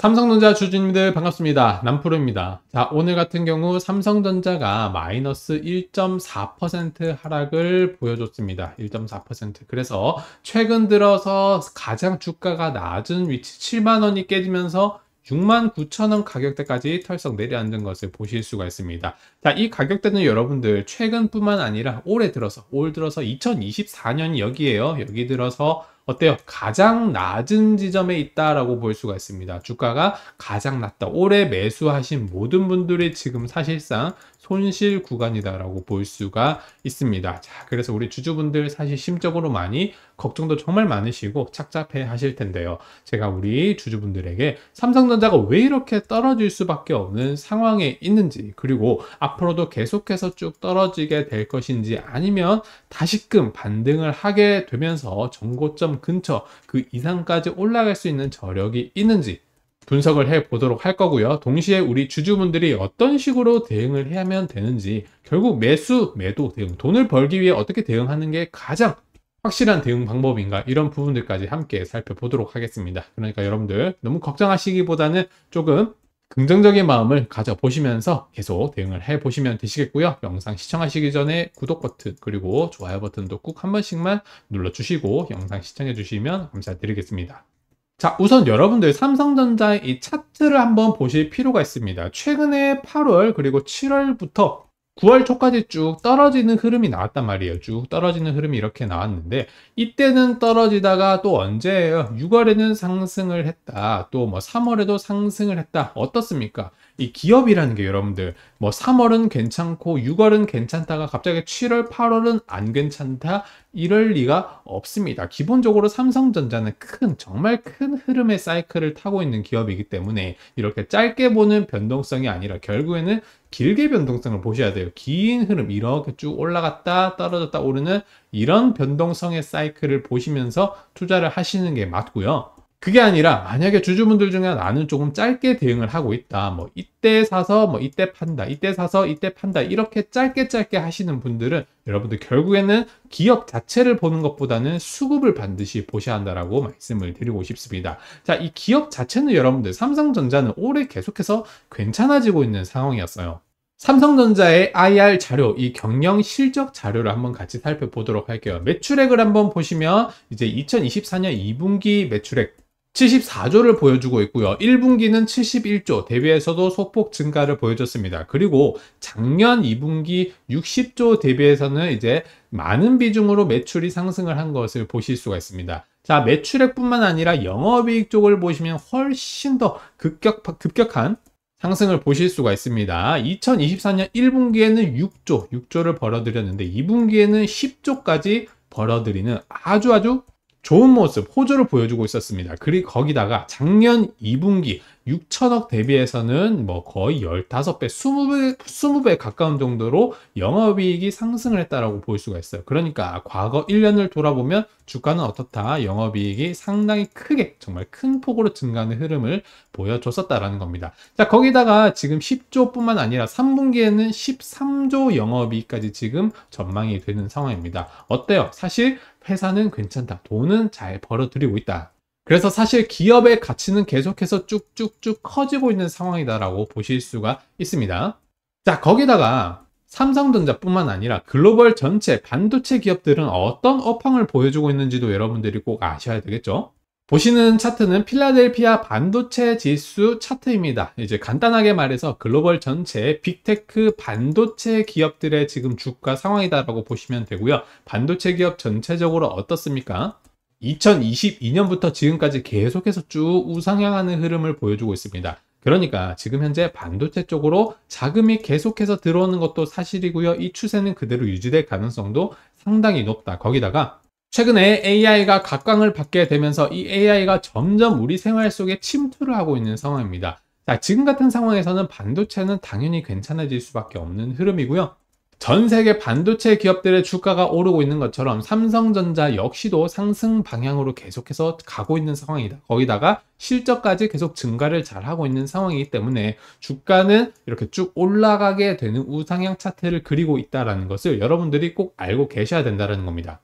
삼성전자 주주님들 반갑습니다. 남프로입니다. 자, 오늘 같은 경우 삼성전자가 마이너스 1.4% 하락을 보여줬습니다. 1.4%. 그래서 최근 들어서 가장 주가가 낮은 위치 7만원이 깨지면서 6만 9천원 가격대까지 털썩 내려앉은 것을 보실 수가 있습니다. 자, 이 가격대는 여러분들 최근뿐만 아니라 올해 들어서, 올 들어서 2024년 여기에요. 여기 들어서 어때요? 가장 낮은 지점에 있다라고 볼 수가 있습니다. 주가가 가장 낮다. 올해 매수하신 모든 분들이 지금 사실상 손실 구간이다라고 볼 수가 있습니다. 자, 그래서 우리 주주분들 사실 심적으로 많이 걱정도 정말 많으시고 착잡해 하실 텐데요. 제가 우리 주주분들에게 삼성전자가 왜 이렇게 떨어질 수밖에 없는 상황에 있는지 그리고 앞으로도 계속해서 쭉 떨어지게 될 것인지 아니면 다시금 반등을 하게 되면서 정고점 근처 그 이상까지 올라갈 수 있는 저력이 있는지 분석을 해 보도록 할 거고요. 동시에 우리 주주분들이 어떤 식으로 대응을 하면 되는지 결국 매수, 매도 대응, 돈을 벌기 위해 어떻게 대응하는 게 가장 확실한 대응 방법인가 이런 부분들까지 함께 살펴보도록 하겠습니다. 그러니까 여러분들 너무 걱정하시기보다는 조금 긍정적인 마음을 가져보시면서 계속 대응을 해보시면 되시겠고요. 영상 시청하시기 전에 구독 버튼 그리고 좋아요 버튼도 꼭 한 번씩만 눌러주시고 영상 시청해주시면 감사드리겠습니다. 자 우선 여러분들 삼성전자의 이 차트를 한번 보실 필요가 있습니다 최근에 8월 그리고 7월부터 9월 초까지 쭉 떨어지는 흐름이 나왔단 말이에요 쭉 떨어지는 흐름이 이렇게 나왔는데 이때는 떨어지다가 또 언제예요 6월에는 상승을 했다 또 뭐 3월에도 상승을 했다 어떻습니까 이 기업이라는 게 여러분들 뭐 3월은 괜찮고 6월은 괜찮다가 갑자기 7월 8월은 안 괜찮다 이럴 리가 없습니다. 기본적으로 삼성전자는 큰 정말 큰 흐름의 사이클을 타고 있는 기업이기 때문에 이렇게 짧게 보는 변동성이 아니라 결국에는 길게 변동성을 보셔야 돼요. 긴 흐름 이렇게 쭉 올라갔다 떨어졌다 오르는 이런 변동성의 사이클을 보시면서 투자를 하시는 게 맞고요. 그게 아니라 만약에 주주분들 중에 나는 조금 짧게 대응을 하고 있다. 뭐 이때 사서 뭐 이때 판다. 이때 사서 이때 판다. 이렇게 짧게 짧게 하시는 분들은 여러분들 결국에는 기업 자체를 보는 것보다는 수급을 반드시 보셔야 한다라고 말씀을 드리고 싶습니다. 자, 이 기업 자체는 여러분들 삼성전자는 올해 계속해서 괜찮아지고 있는 상황이었어요. 삼성전자의 IR 자료, 이 경영 실적 자료를 한번 같이 살펴보도록 할게요. 매출액을 한번 보시면 이제 2024년 2분기 매출액 74조를 보여주고 있고요. 1분기는 71조, 대비해서도 소폭 증가를 보여줬습니다. 그리고 작년 2분기 60조 대비해서는 이제 많은 비중으로 매출이 상승을 한 것을 보실 수가 있습니다. 자, 매출액뿐만 아니라 영업이익 쪽을 보시면 훨씬 더 급격, 급격한 상승을 보실 수가 있습니다. 2024년 1분기에는 6조, 6조를 벌어들였는데 2분기에는 10조까지 벌어들이는 아주 아주 좋은 모습 호조를 보여주고 있었습니다. 그리고 거기다가 작년 2분기 6천억 대비해서는 뭐 거의 15배, 20배, 20배 가까운 정도로 영업이익이 상승을 했다라고 볼 수가 있어요. 그러니까 과거 1년을 돌아보면 주가는 어떻다. 영업이익이 상당히 크게 정말 큰 폭으로 증가하는 흐름을 보여줬었다라는 겁니다. 자, 거기다가 지금 10조뿐만 아니라 3분기에는 13조 영업이익까지 지금 전망이 되는 상황입니다. 어때요? 사실 회사는 괜찮다. 돈은 잘 벌어들이고 있다. 그래서 사실 기업의 가치는 계속해서 쭉쭉쭉 커지고 있는 상황이다라고 보실 수가 있습니다. 자, 거기다가 삼성전자뿐만 아니라 글로벌 전체 반도체 기업들은 어떤 업황을 보여주고 있는지도 여러분들이 꼭 아셔야 되겠죠. 보시는 차트는 필라델피아 반도체 지수 차트입니다. 이제 간단하게 말해서 글로벌 전체 빅테크 반도체 기업들의 지금 주가 상황이다라고 보시면 되고요. 반도체 기업 전체적으로 어떻습니까? 2022년부터 지금까지 계속해서 쭉 우상향하는 흐름을 보여주고 있습니다. 그러니까 지금 현재 반도체 쪽으로 자금이 계속해서 들어오는 것도 사실이고요. 이 추세는 그대로 유지될 가능성도 상당히 높다. 거기다가 최근에 AI가 각광을 받게 되면서 이 AI가 점점 우리 생활 속에 침투를 하고 있는 상황입니다. 자, 지금 같은 상황에서는 반도체는 당연히 괜찮아질 수밖에 없는 흐름이고요. 전 세계 반도체 기업들의 주가가 오르고 있는 것처럼 삼성전자 역시도 상승 방향으로 계속해서 가고 있는 상황이다. 거기다가 실적까지 계속 증가를 잘 하고 있는 상황이기 때문에 주가는 이렇게 쭉 올라가게 되는 우상향 차트를 그리고 있다는 것을 여러분들이 꼭 알고 계셔야 된다는 겁니다.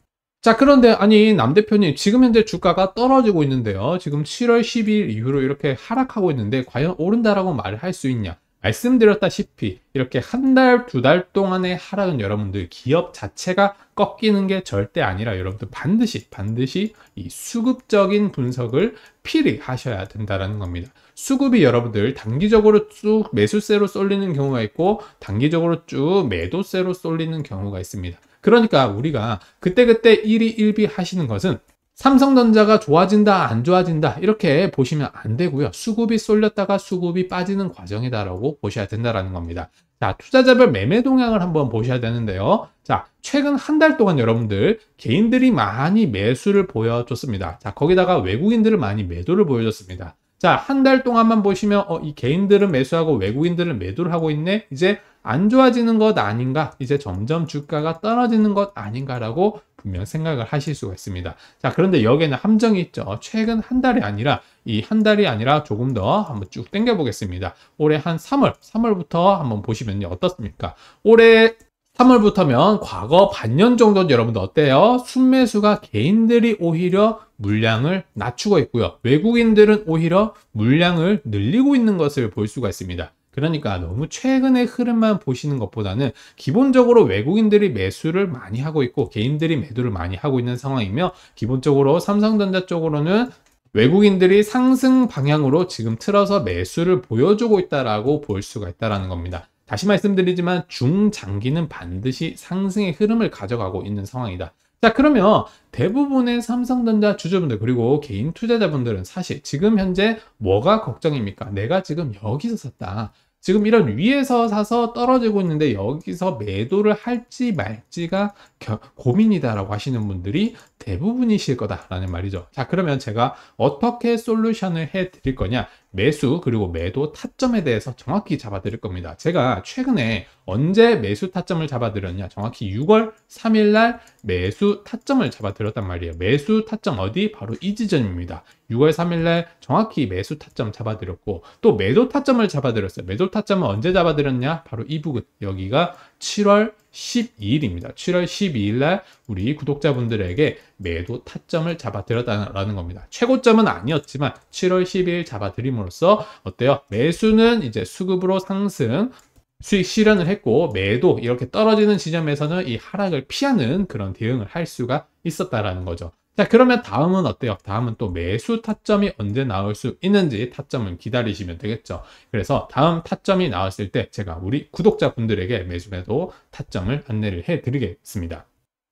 자 그런데 아니 남 대표님 지금 현재 주가가 떨어지고 있는데요 지금 7월 12일 이후로 이렇게 하락하고 있는데 과연 오른다라고 말을 할수 있냐 말씀드렸다시피 이렇게 한 달, 두 달 동안의 하락은 여러분들 기업 자체가 꺾이는 게 절대 아니라 여러분들 반드시 반드시 이 수급적인 분석을 필히 하셔야 된다라는 겁니다. 수급이 여러분들 단기적으로 쭉 매수세로 쏠리는 경우가 있고 단기적으로 쭉 매도세로 쏠리는 경우가 있습니다. 그러니까 우리가 그때그때 1위 1비 하시는 것은 삼성전자가 좋아진다 안 좋아진다 이렇게 보시면 안 되고요. 수급이 쏠렸다가 수급이 빠지는 과정이다라고 보셔야 된다라는 겁니다. 자, 투자자별 매매 동향을 한번 보셔야 되는데요. 자, 최근 한 달 동안 여러분들 개인들이 많이 매수를 보여줬습니다. 자, 거기다가 외국인들을 많이 매도를 보여줬습니다. 자, 한 달 동안만 보시면 어, 이 개인들은 매수하고 외국인들은 매도를 하고 있네. 이제 안 좋아지는 것 아닌가? 이제 점점 주가가 떨어지는 것 아닌가라고 분명 생각을 하실 수가 있습니다. 자, 그런데 여기에는 함정이 있죠. 최근 한 달이 아니라 이 한 달이 아니라 조금 더 한번 쭉땡겨 보겠습니다. 올해 한 3월, 3월부터 한번 보시면 어떻습니까? 올해 3월부터면 과거 반년 정도는 여러분들 어때요? 순매수가 개인들이 오히려 물량을 낮추고 있고요. 외국인들은 오히려 물량을 늘리고 있는 것을 볼 수가 있습니다. 그러니까 너무 최근의 흐름만 보시는 것보다는 기본적으로 외국인들이 매수를 많이 하고 있고 개인들이 매도를 많이 하고 있는 상황이며 기본적으로 삼성전자 쪽으로는 외국인들이 상승 방향으로 지금 틀어서 매수를 보여주고 있다라고 볼 수가 있다라는 겁니다. 다시 말씀드리지만 중장기는 반드시 상승의 흐름을 가져가고 있는 상황이다. 자 그러면 대부분의 삼성전자 주주분들 그리고 개인 투자자분들은 사실 지금 현재 뭐가 걱정입니까? 내가 지금 여기서 샀다. 지금 이런 위에서 사서 떨어지고 있는데 여기서 매도를 할지 말지가 겨, 고민이다라고 하시는 분들이 대부분이실 거다라는 말이죠. 자, 그러면 제가 어떻게 솔루션을 해 드릴 거냐? 매수 그리고 매도 타점에 대해서 정확히 잡아드릴 겁니다. 제가 최근에 언제 매수 타점을 잡아드렸냐 정확히 6월 3일날 매수 타점을 잡아드렸단 말이에요. 매수 타점 어디? 바로 이 지점입니다. 6월 3일날 정확히 매수 타점 잡아드렸고 또 매도 타점을 잡아드렸어요. 매도 타점은 언제 잡아드렸냐? 바로 이 부분 여기가 7월 12일입니다. 7월 12일 날 우리 구독자분들에게 매도 타점을 잡아드렸다는 겁니다. 최고점은 아니었지만 7월 12일 잡아드림으로써 어때요? 매수는 이제 수급으로 상승, 수익 실현을 했고 매도 이렇게 떨어지는 지점에서는 이 하락을 피하는 그런 대응을 할 수가 있었다라는 거죠. 자 그러면 다음은 어때요? 다음은 또 매수 타점이 언제 나올 수 있는지 타점은 기다리시면 되겠죠. 그래서 다음 타점이 나왔을 때 제가 우리 구독자분들에게 매수매도 타점을 안내를 해드리겠습니다.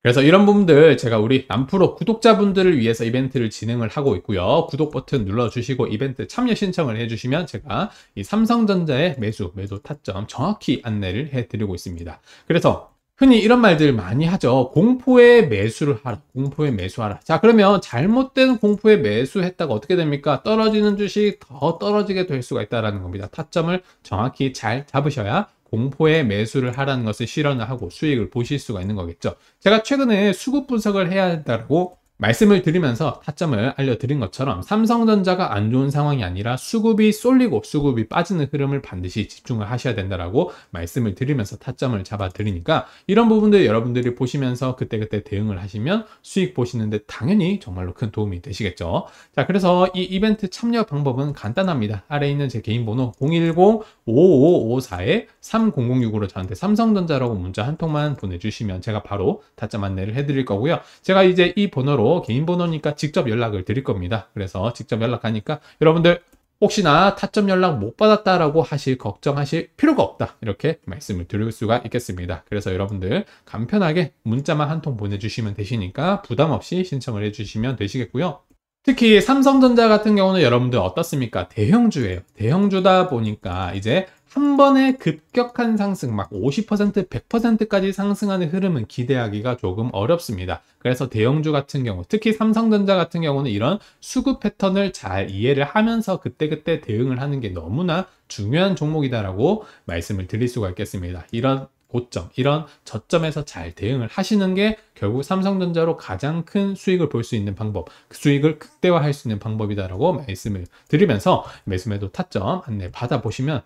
그래서 이런 부분들 제가 우리 남프로 구독자분들을 위해서 이벤트를 진행을 하고 있고요. 구독 버튼 눌러주시고 이벤트 참여 신청을 해주시면 제가 이 삼성전자의 매수, 매도 타점 정확히 안내를 해드리고 있습니다. 그래서 흔히 이런 말들 많이 하죠. 공포에 매수를 하라. 공포에 매수하라. 자, 그러면 잘못된 공포에 매수했다가 어떻게 됩니까? 떨어지는 주식 더 떨어지게 될 수가 있다는 겁니다. 타점을 정확히 잘 잡으셔야 공포에 매수를 하라는 것을 실현을 하고 수익을 보실 수가 있는 거겠죠. 제가 최근에 수급 분석을 해야 한다고 말씀을 드리면서 타점을 알려드린 것처럼 삼성전자가 안 좋은 상황이 아니라 수급이 쏠리고 수급이 빠지는 흐름을 반드시 집중을 하셔야 된다라고 말씀을 드리면서 타점을 잡아드리니까 이런 부분들 여러분들이 보시면서 그때그때 대응을 하시면 수익 보시는데 당연히 정말로 큰 도움이 되시겠죠. 자, 그래서 이 이벤트 참여 방법은 간단합니다. 아래에 있는 제 개인 번호 010-5554-3006으로 저한테 삼성전자라고 문자 한 통만 보내주시면 제가 바로 타점 안내를 해드릴 거고요. 제가 이제 이 번호로 개인 번호니까 직접 연락을 드릴 겁니다. 그래서 직접 연락하니까 여러분들 혹시나 타점 연락 못 받았다라고 하실 걱정하실 필요가 없다 이렇게 말씀을 드릴 수가 있겠습니다 그래서 여러분들 간편하게 문자만 한 통 보내주시면 되시니까 부담 없이 신청을 해주시면 되시겠고요 특히 삼성전자 같은 경우는 여러분들 어떻습니까? 대형주예요. 대형주다 보니까 이제 한 번에 급격한 상승, 막 50%, 100%까지 상승하는 흐름은 기대하기가 조금 어렵습니다. 그래서 대형주 같은 경우, 특히 삼성전자 같은 경우는 이런 수급 패턴을 잘 이해를 하면서 그때그때 대응을 하는 게 너무나 중요한 종목이다라고 말씀을 드릴 수가 있겠습니다. 이런 고점, 이런 저점에서 잘 대응을 하시는 게 결국 삼성전자로 가장 큰 수익을 볼 수 있는 방법, 그 수익을 극대화할 수 있는 방법이다라고 말씀을 드리면서 매수매도 타점 안내 받아보시면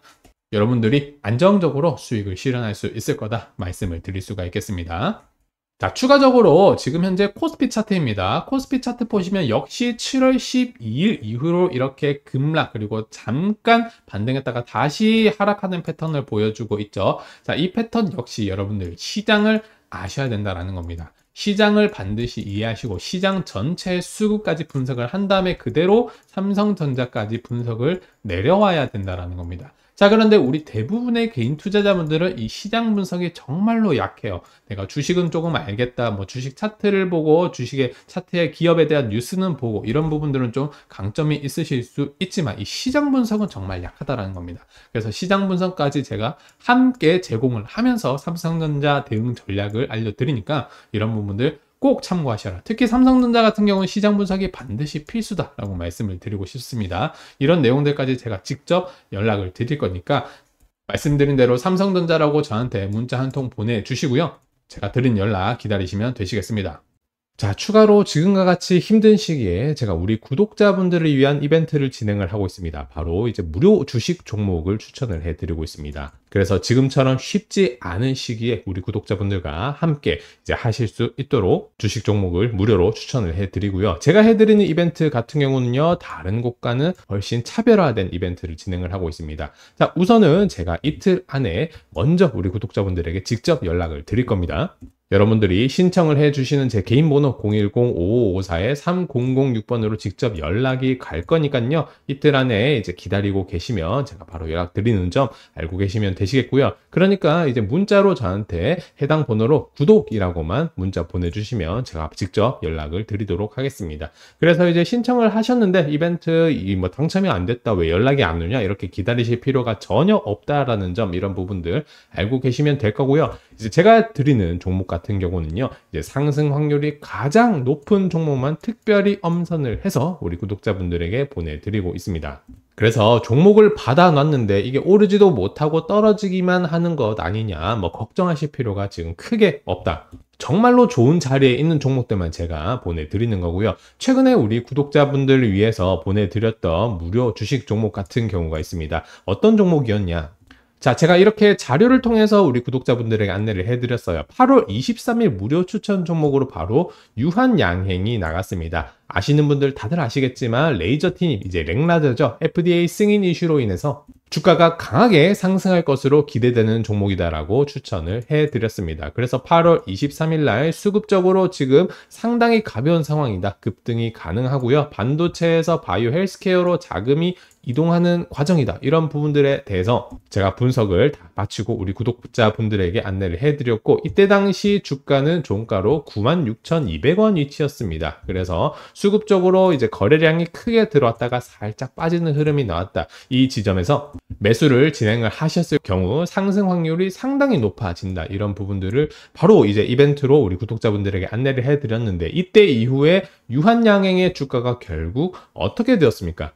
여러분들이 안정적으로 수익을 실현할 수 있을 거다 말씀을 드릴 수가 있겠습니다. 자, 추가적으로 지금 현재 코스피 차트입니다. 코스피 차트 보시면 역시 7월 12일 이후로 이렇게 급락 그리고 잠깐 반등했다가 다시 하락하는 패턴을 보여주고 있죠. 자, 이 패턴 역시 여러분들 시장을 아셔야 된다라는 겁니다. 시장을 반드시 이해하시고 시장 전체 수급까지 분석을 한 다음에 그대로 삼성전자까지 분석을 내려와야 된다는 겁니다. 자 그런데 우리 대부분의 개인 투자자분들은 이 시장 분석이 정말로 약해요 내가 주식은 조금 알겠다 뭐 주식 차트를 보고 주식의 차트의 기업에 대한 뉴스는 보고 이런 부분들은 좀 강점이 있으실 수 있지만 이 시장 분석은 정말 약하다라는 겁니다 그래서 시장 분석까지 제가 함께 제공을 하면서 삼성전자 대응 전략을 알려드리니까 이런 부분들 꼭 참고하셔라. 특히 삼성전자 같은 경우는 시장 분석이 반드시 필수다라고 말씀을 드리고 싶습니다. 이런 내용들까지 제가 직접 연락을 드릴 거니까 말씀드린 대로 삼성전자라고 저한테 문자 한 통 보내주시고요. 제가 드린 연락 기다리시면 되시겠습니다. 자, 추가로 지금과 같이 힘든 시기에 제가 우리 구독자분들을 위한 이벤트를 진행을 하고 있습니다. 바로 이제 무료 주식 종목을 추천을 해드리고 있습니다. 그래서 지금처럼 쉽지 않은 시기에 우리 구독자분들과 함께 이제 하실 수 있도록 주식 종목을 무료로 추천을 해드리고요. 제가 해드리는 이벤트 같은 경우는요. 다른 곳과는 훨씬 차별화된 이벤트를 진행을 하고 있습니다. 자, 우선은 제가 이틀 안에 먼저 우리 구독자분들에게 직접 연락을 드릴 겁니다. 여러분들이 신청을 해주시는 제 개인 번호 010-5554-3006번으로 직접 연락이 갈 거니까요. 이틀 안에 이제 기다리고 계시면 제가 바로 연락 드리는 점 알고 계시면 되시겠고요. 그러니까 이제 문자로 저한테 해당 번호로 구독이라고만 문자 보내주시면 제가 직접 연락을 드리도록 하겠습니다. 그래서 이제 신청을 하셨는데 이벤트 이 뭐 당첨이 안 됐다 왜 연락이 안 오냐 이렇게 기다리실 필요가 전혀 없다라는 점 이런 부분들 알고 계시면 될 거고요. 이제 제가 드리는 종목 같은 경우는요. 이제 상승 확률이 가장 높은 종목만 특별히 엄선을 해서 우리 구독자분들에게 보내드리고 있습니다. 그래서 종목을 받아 놨는데 이게 오르지도 못하고 떨어지기만 하는 것 아니냐 뭐 걱정하실 필요가 지금 크게 없다 정말로 좋은 자리에 있는 종목들만 제가 보내드리는 거고요. 최근에 우리 구독자분들을 위해서 보내드렸던 무료 주식 종목 같은 경우가 있습니다. 어떤 종목이었냐? 자, 제가 이렇게 자료를 통해서 우리 구독자분들에게 안내를 해드렸어요. 8월 23일 무료 추천 종목으로 바로 유한양행이 나갔습니다. 아시는 분들 다들 아시겠지만 레이저 팀, 이제 렉라저죠. FDA 승인 이슈로 인해서 주가가 강하게 상승할 것으로 기대되는 종목이다라고 추천을 해드렸습니다. 그래서 8월 23일 날 수급적으로 지금 상당히 가벼운 상황이다. 급등이 가능하고요. 반도체에서 바이오 헬스케어로 자금이 이동하는 과정이다. 이런 부분들에 대해서 제가 분석을 다 마치고 우리 구독자분들에게 안내를 해드렸고 이때 당시 주가는 종가로 96,200원 위치였습니다. 그래서 수급적으로 이제 거래량이 크게 들어왔다가 살짝 빠지는 흐름이 나왔다. 이 지점에서 매수를 진행을 하셨을 경우 상승 확률이 상당히 높아진다. 이런 부분들을 바로 이제 이벤트로 우리 구독자분들에게 안내를 해드렸는데 이때 이후에 유한양행의 주가가 결국 어떻게 되었습니까?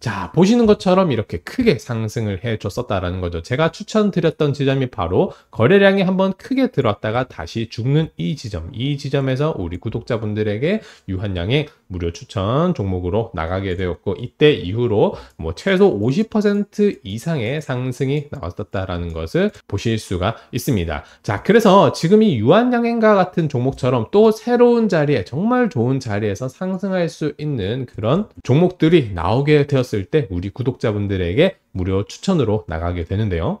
자, 보시는 것처럼 이렇게 크게 상승을 해줬었다라는 거죠. 제가 추천드렸던 지점이 바로 거래량이 한번 크게 들었다가 다시 죽는 이 지점, 이 지점에서 우리 구독자분들에게 유한양행 무료 추천 종목으로 나가게 되었고 이때 이후로 뭐 최소 50% 이상의 상승이 나왔었다라는 것을 보실 수가 있습니다. 자, 그래서 지금 이 유한양행과 같은 종목처럼 또 새로운 자리에 정말 좋은 자리에서 상승할 수 있는 그런 종목들이 나오게 되었습니다. 하셨을 때 우리 구독자분들에게 무료 추천으로 나가게 되는데요.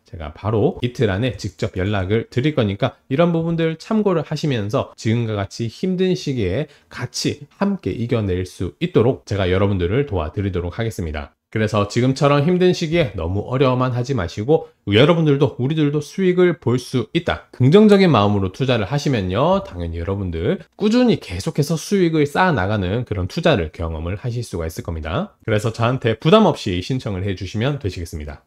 제가 바로 이틀 안에 직접 연락을 드릴 거니까 이런 부분들 참고를 하시면서 지금과 같이 힘든 시기에 같이 함께 이겨낼 수 있도록 제가 여러분들을 도와드리도록 하겠습니다. 그래서 지금처럼 힘든 시기에 너무 어려워만 하지 마시고 여러분들도 우리들도 수익을 볼 수 있다. 긍정적인 마음으로 투자를 하시면요. 당연히 여러분들 꾸준히 계속해서 수익을 쌓아 나가는 그런 투자를 경험을 하실 수가 있을 겁니다. 그래서 저한테 부담 없이 신청을 해 주시면 되시겠습니다.